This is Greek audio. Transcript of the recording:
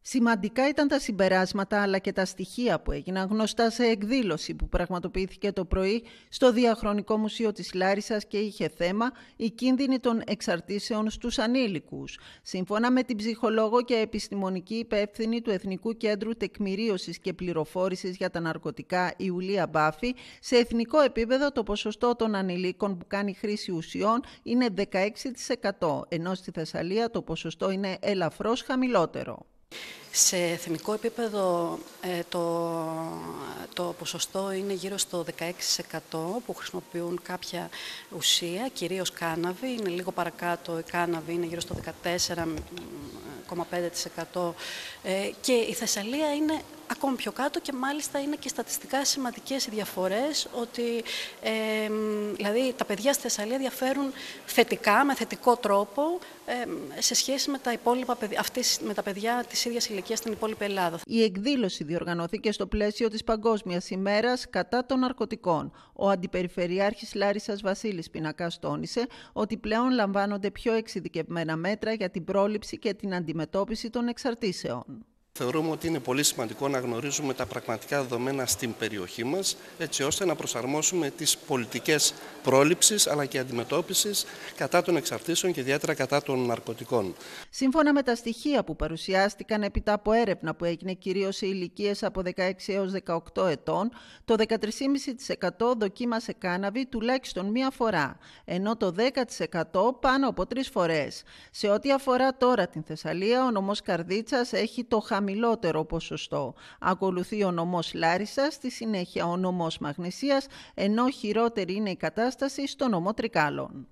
Σημαντικά ήταν τα συμπεράσματα αλλά και τα στοιχεία που έγιναν γνωστά σε εκδήλωση που πραγματοποιήθηκε το πρωί στο Διαχρονικό Μουσείο της Λάρισας και είχε θέμα «Η κίνδυνη των εξαρτήσεων στους ανήλικους». Σύμφωνα με την ψυχολόγο και επιστημονική υπεύθυνη του Εθνικού Κέντρου Τεκμηρίωσης και Πληροφόρησης για τα Ναρκωτικά Ιουλία Μπάφη, σε εθνικό επίπεδο το ποσοστό των ανηλίκων που κάνει χρήση ουσιών είναι 16%, ενώ στη Θεσσαλία το ποσοστό είναι ελαφρώς χαμηλότερο. Σε εθνικό επίπεδο ε, το, το ποσοστό είναι γύρω στο 16% που χρησιμοποιούν κάποια ουσία, κυρίως κάναβη, είναι λίγο παρακάτω, η κάναβη είναι γύρω στο 14,5% ε, και η Θεσσαλία είναι ακόμη πιο κάτω και μάλιστα είναι και στατιστικά σημαντικές οι διαφορές ότι ε, δηλαδή τα παιδιά στη Θεσσαλία διαφέρουν θετικά, με θετικό τρόπο σε σχέση με τα, υπόλοιπα, αυτής, με τα παιδιά της ίδιας ηλικίας στην υπόλοιπη Ελλάδα. Η εκδήλωση διοργανώθηκε στο πλαίσιο της Παγκόσμιας ημέρας κατά των ναρκωτικών. Ο Αντιπεριφερειάρχης Λάρισας Βασίλης Πινακάς τόνισε ότι πλέον λαμβάνονται πιο εξειδικευμένα μέτρα για την πρόληψη και την αντιμετώπιση των εξαρτήσεων. Θεωρούμε ότι είναι πολύ σημαντικό να γνωρίζουμε τα πραγματικά δεδομένα στην περιοχή μας, έτσι ώστε να προσαρμόσουμε τις πολιτικές πρόληψης αλλά και αντιμετώπισης κατά των εξαρτήσεων και ιδιαίτερα κατά των ναρκωτικών. Σύμφωνα με τα στοιχεία που παρουσιάστηκαν επί από έρευνα που έγινε κυρίως σε ηλικίες από 16 έως 18 ετών, το 13,5% δοκίμασε κάναβη τουλάχιστον μία φορά, ενώ το 10% πάνω από τρεις φορές. Σε ό,τι αφορά τώρα την Θεσσαλία, ο νομός Καρδίτσας έχει το χαμηλό χαμηλότερο ποσοστό. Ακολουθεί ο νομός Λάρισας, στη συνέχεια ο νομός Μαγνησίας, ενώ χειρότερη είναι η κατάσταση στο νομό Τρικάλων.